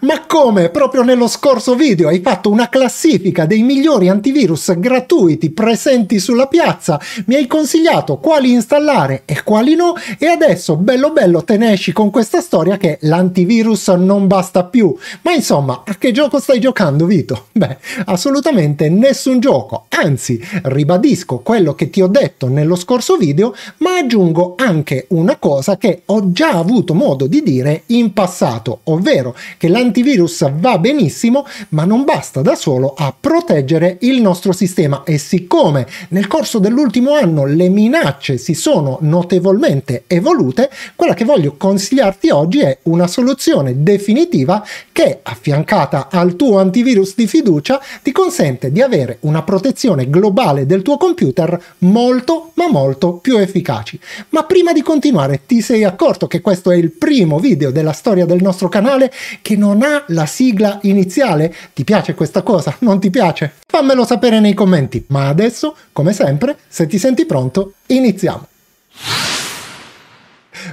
Ma come? Proprio nello scorso video hai fatto una classifica dei migliori antivirus gratuiti presenti sulla piazza, mi hai consigliato quali installare e quali no e adesso bello bello te ne esci con questa storia che l'antivirus non basta più. Ma insomma, a che gioco stai giocando Vito? Beh, assolutamente nessun gioco, anzi ribadisco quello che ti ho detto nello scorso video, ma aggiungo anche una cosa che ho già avuto modo di dire in passato, ovvero che la l'antivirus va benissimo, ma non basta da solo a proteggere il nostro sistema e siccome nel corso dell'ultimo anno le minacce si sono notevolmente evolute, quella che voglio consigliarti oggi è una soluzione definitiva che, affiancata al tuo antivirus di fiducia, ti consente di avere una protezione globale del tuo computer molto ma molto più efficaci. Ma prima di continuare, ti sei accorto che questo è il primo video della storia del nostro canale che non non ha la sigla iniziale? Ti piace questa cosa? Non ti piace? Fammelo sapere nei commenti, ma adesso, come sempre, se ti senti pronto, iniziamo!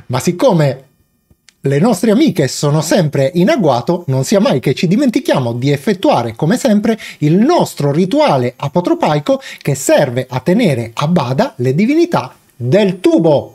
Ma siccome le nostre amiche sono sempre in agguato, non sia mai che ci dimentichiamo di effettuare, come sempre, il nostro rituale apotropaico che serve a tenere a bada le divinità del tubo.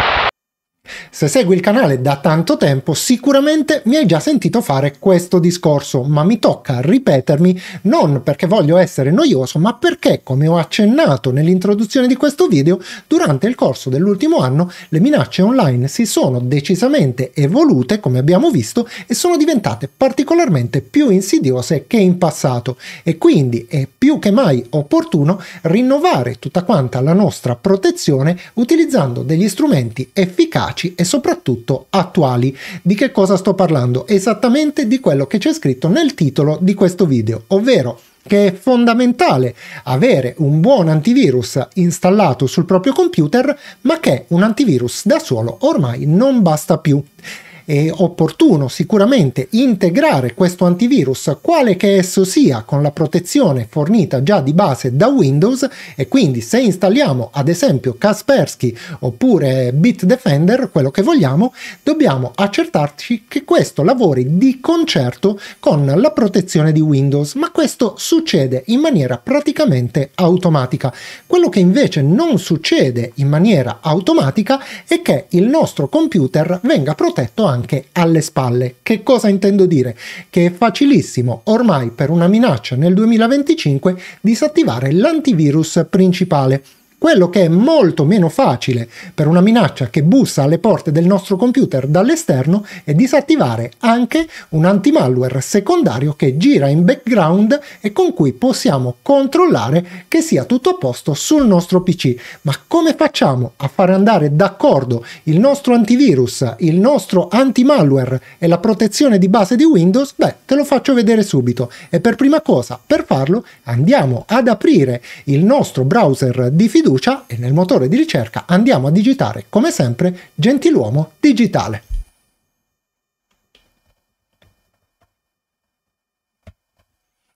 Se segui il canale da tanto tempo sicuramente mi hai già sentito fare questo discorso, ma mi tocca ripetermi non perché voglio essere noioso, ma perché, come ho accennato nell'introduzione di questo video, durante il corso dell'ultimo anno le minacce online si sono decisamente evolute, come abbiamo visto, e sono diventate particolarmente più insidiose che in passato e quindi è più che mai opportuno rinnovare tutta quanta la nostra protezione utilizzando degli strumenti efficaci efficaci e soprattutto attuali. Di che cosa sto parlando? Esattamente di quello che c'è scritto nel titolo di questo video, ovvero che è fondamentale avere un buon antivirus installato sul proprio computer, ma che un antivirus da solo ormai non basta più è opportuno sicuramente integrare questo antivirus, quale che esso sia, con la protezione fornita già di base da Windows e quindi se installiamo ad esempio Kaspersky oppure Bitdefender, quello che vogliamo, dobbiamo accertarci che questo lavori di concerto con la protezione di Windows, ma questo succede in maniera praticamente automatica. Quello che invece non succede in maniera automatica è che il nostro computer venga protetto anche anche alle spalle. Che cosa intendo dire? Che è facilissimo ormai per una minaccia nel 2025 disattivare l'antivirus principale quello che è molto meno facile per una minaccia che bussa alle porte del nostro computer dall'esterno è disattivare anche un anti-malware secondario che gira in background e con cui possiamo controllare che sia tutto a posto sul nostro PC. Ma come facciamo a fare andare d'accordo il nostro antivirus, il nostro anti-malware e la protezione di base di Windows? Beh, te lo faccio vedere subito. E per prima cosa, per farlo, andiamo ad aprire il nostro browser di fiducia fiducia e nel motore di ricerca andiamo a digitare, come sempre, Gentiluomo Digitale.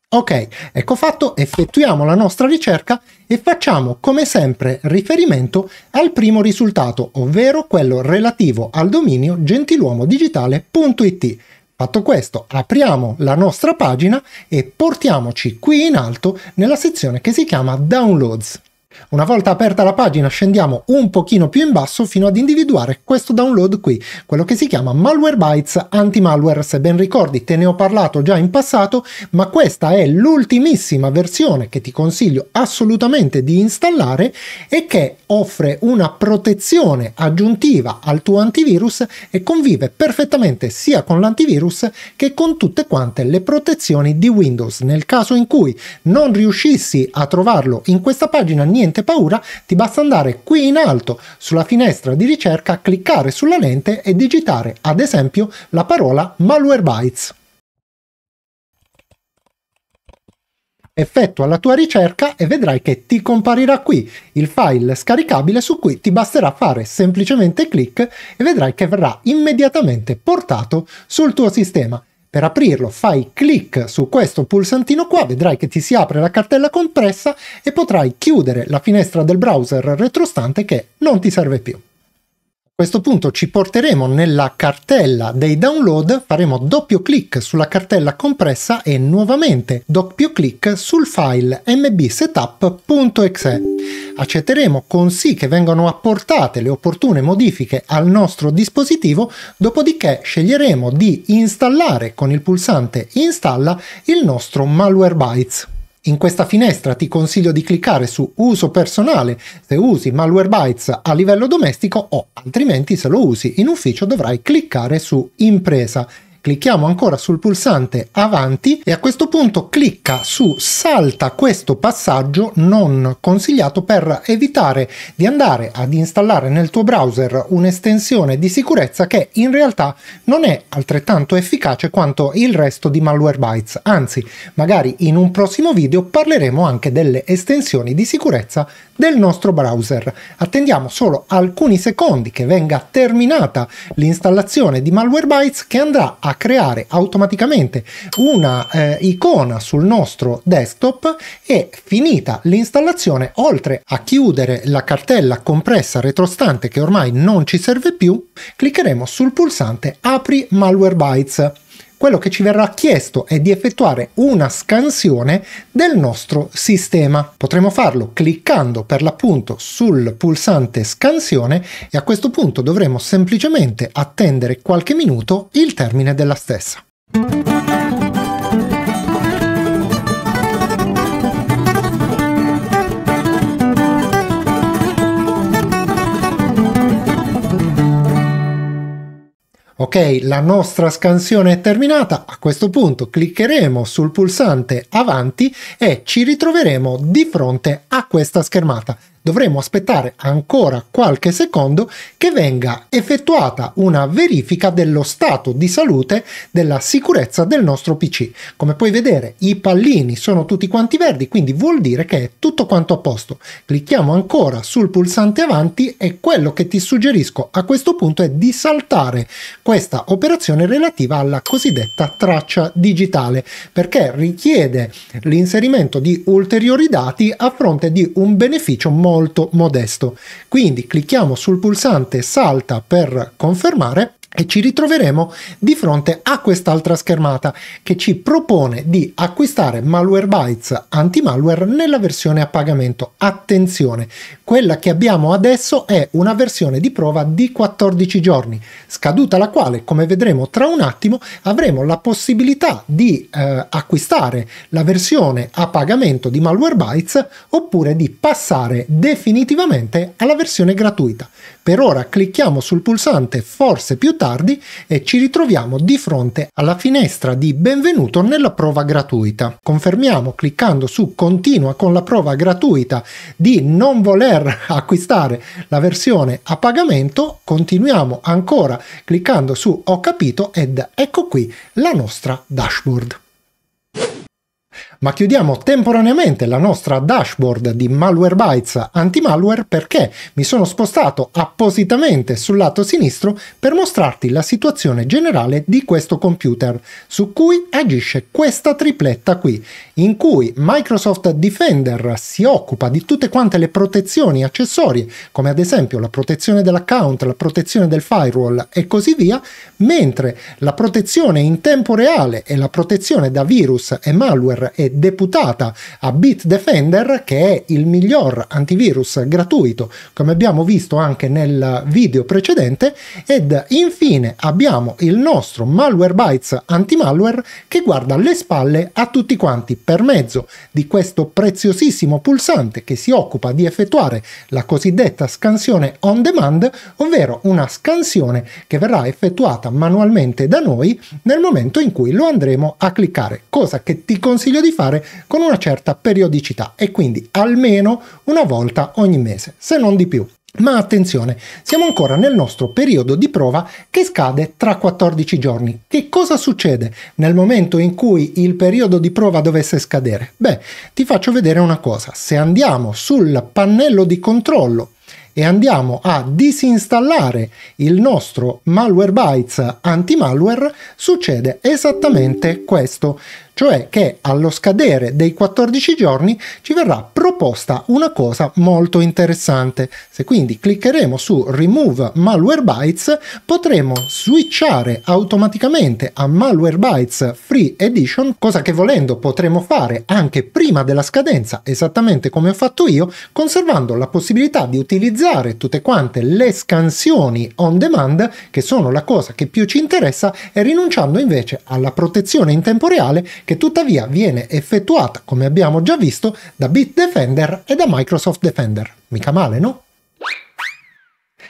Ok, ecco fatto, effettuiamo la nostra ricerca e facciamo come sempre riferimento al primo risultato, ovvero quello relativo al dominio gentiluomodigitale.it. Fatto questo, apriamo la nostra pagina e portiamoci qui in alto nella sezione che si chiama Downloads. Una volta aperta la pagina scendiamo un pochino più in basso fino ad individuare questo download qui, quello che si chiama Malware Bytes Anti-Malware. Se ben ricordi te ne ho parlato già in passato, ma questa è l'ultimissima versione che ti consiglio assolutamente di installare e che offre una protezione aggiuntiva al tuo antivirus e convive perfettamente sia con l'antivirus che con tutte quante le protezioni di Windows. Nel caso in cui non riuscissi a trovarlo in questa pagina, niente niente paura, ti basta andare qui in alto sulla finestra di ricerca, cliccare sulla lente e digitare ad esempio la parola Malwarebytes. Effettua la tua ricerca e vedrai che ti comparirà qui il file scaricabile su cui ti basterà fare semplicemente clic e vedrai che verrà immediatamente portato sul tuo sistema per aprirlo fai clic su questo pulsantino qua, vedrai che ti si apre la cartella compressa e potrai chiudere la finestra del browser retrostante che non ti serve più questo punto ci porteremo nella cartella dei download, faremo doppio clic sulla cartella compressa e nuovamente doppio clic sul file mbsetup.exe. Accetteremo con sì che vengano apportate le opportune modifiche al nostro dispositivo, dopodiché sceglieremo di installare con il pulsante installa il nostro Malwarebytes. In questa finestra ti consiglio di cliccare su uso personale se usi Malwarebytes a livello domestico o altrimenti se lo usi in ufficio dovrai cliccare su impresa clicchiamo ancora sul pulsante avanti e a questo punto clicca su salta questo passaggio non consigliato per evitare di andare ad installare nel tuo browser un'estensione di sicurezza che in realtà non è altrettanto efficace quanto il resto di Malwarebytes. Anzi, magari in un prossimo video parleremo anche delle estensioni di sicurezza del nostro browser. Attendiamo solo alcuni secondi che venga terminata l'installazione di Malwarebytes che andrà a creare automaticamente una eh, icona sul nostro desktop e finita l'installazione, oltre a chiudere la cartella compressa retrostante che ormai non ci serve più, cliccheremo sul pulsante Apri malware bytes quello che ci verrà chiesto è di effettuare una scansione del nostro sistema. Potremo farlo cliccando per l'appunto sul pulsante scansione e a questo punto dovremo semplicemente attendere qualche minuto il termine della stessa. la nostra scansione è terminata, a questo punto cliccheremo sul pulsante avanti e ci ritroveremo di fronte a questa schermata dovremo aspettare ancora qualche secondo che venga effettuata una verifica dello stato di salute della sicurezza del nostro PC. Come puoi vedere i pallini sono tutti quanti verdi, quindi vuol dire che è tutto quanto a posto. Clicchiamo ancora sul pulsante avanti e quello che ti suggerisco a questo punto è di saltare questa operazione relativa alla cosiddetta traccia digitale perché richiede l'inserimento di ulteriori dati a fronte di un beneficio molto molto modesto. Quindi clicchiamo sul pulsante salta per confermare e ci ritroveremo di fronte a quest'altra schermata che ci propone di acquistare malware bytes anti-malware nella versione a pagamento. Attenzione, quella che abbiamo adesso è una versione di prova di 14 giorni, scaduta la quale, come vedremo tra un attimo, avremo la possibilità di eh, acquistare la versione a pagamento di malware bytes oppure di passare definitivamente alla versione gratuita. Per ora clicchiamo sul pulsante forse più tardi e ci ritroviamo di fronte alla finestra di benvenuto nella prova gratuita. Confermiamo cliccando su continua con la prova gratuita di non voler acquistare la versione a pagamento, continuiamo ancora cliccando su ho capito ed ecco qui la nostra dashboard ma chiudiamo temporaneamente la nostra dashboard di Malwarebytes anti-malware perché mi sono spostato appositamente sul lato sinistro per mostrarti la situazione generale di questo computer, su cui agisce questa tripletta qui, in cui Microsoft Defender si occupa di tutte quante le protezioni accessorie, come ad esempio la protezione dell'account, la protezione del firewall e così via, mentre la protezione in tempo reale e la protezione da virus e malware e deputata a Bitdefender che è il miglior antivirus gratuito come abbiamo visto anche nel video precedente ed infine abbiamo il nostro malware bytes anti-malware che guarda le spalle a tutti quanti per mezzo di questo preziosissimo pulsante che si occupa di effettuare la cosiddetta scansione on demand ovvero una scansione che verrà effettuata manualmente da noi nel momento in cui lo andremo a cliccare cosa che ti consiglio di fare con una certa periodicità e quindi almeno una volta ogni mese, se non di più. Ma attenzione, siamo ancora nel nostro periodo di prova che scade tra 14 giorni. Che cosa succede nel momento in cui il periodo di prova dovesse scadere? Beh, ti faccio vedere una cosa. Se andiamo sul pannello di controllo e andiamo a disinstallare il nostro malware bytes anti-malware, succede esattamente questo, cioè che allo scadere dei 14 giorni ci verrà proposta una cosa molto interessante. Se quindi cliccheremo su Remove Malware Bytes, potremo switchare automaticamente a Malware Bytes Free Edition, cosa che volendo potremo fare anche prima della scadenza, esattamente come ho fatto io, conservando la possibilità di utilizzare utilizzare tutte quante le scansioni on demand, che sono la cosa che più ci interessa, e rinunciando invece alla protezione in tempo reale che tuttavia viene effettuata, come abbiamo già visto, da Bitdefender e da Microsoft Defender. Mica male, no?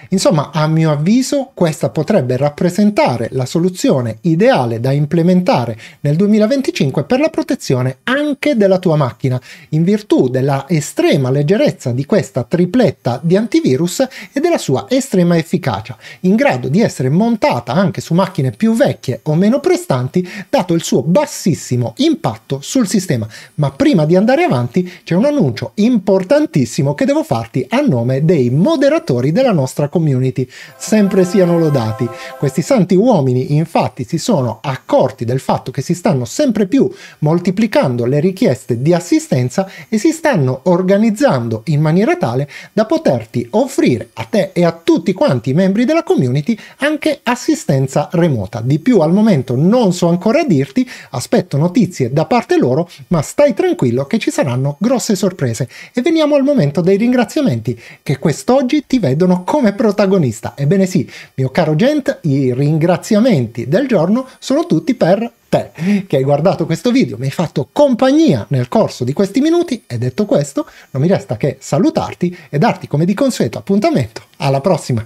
Insomma, a mio avviso, questa potrebbe rappresentare la soluzione ideale da implementare nel 2025 per la protezione anche della tua macchina, in virtù della estrema leggerezza di questa tripletta di antivirus e della sua estrema efficacia, in grado di essere montata anche su macchine più vecchie o meno prestanti, dato il suo bassissimo impatto sul sistema. Ma prima di andare avanti c'è un annuncio importantissimo che devo farti a nome dei moderatori della nostra community sempre siano lodati. Questi santi uomini infatti si sono accorti del fatto che si stanno sempre più moltiplicando le richieste di assistenza e si stanno organizzando in maniera tale da poterti offrire a te e a tutti quanti i membri della community anche assistenza remota. Di più al momento non so ancora dirti, aspetto notizie da parte loro, ma stai tranquillo che ci saranno grosse sorprese. E veniamo al momento dei ringraziamenti che quest'oggi ti vedono come professionista protagonista. Ebbene sì, mio caro Gent, i ringraziamenti del giorno sono tutti per te che hai guardato questo video, mi hai fatto compagnia nel corso di questi minuti e detto questo non mi resta che salutarti e darti come di consueto appuntamento alla prossima.